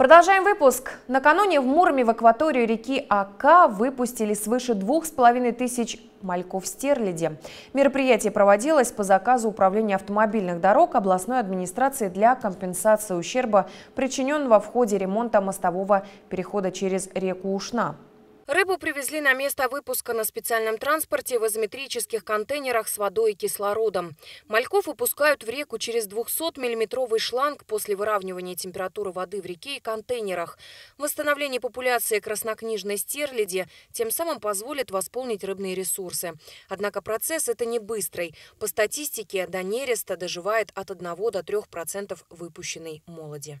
Продолжаем выпуск. Накануне в Муроме в акваторию реки Ака выпустили свыше двух с половиной тысяч мальков стерляди. Мероприятие проводилось по заказу Управления автомобильных дорог областной администрации для компенсации ущерба, причиненного в ходе ремонта мостового перехода через реку Ушна. Рыбу привезли на место выпуска на специальном транспорте в изометрических контейнерах с водой и кислородом. Мальков выпускают в реку через 200-миллиметровый шланг после выравнивания температуры воды в реке и контейнерах. Восстановление популяции краснокнижной стерляди тем самым позволит восполнить рыбные ресурсы. Однако процесс это не быстрый. По статистике до нереста доживает от 1 до 3% выпущенной молоди.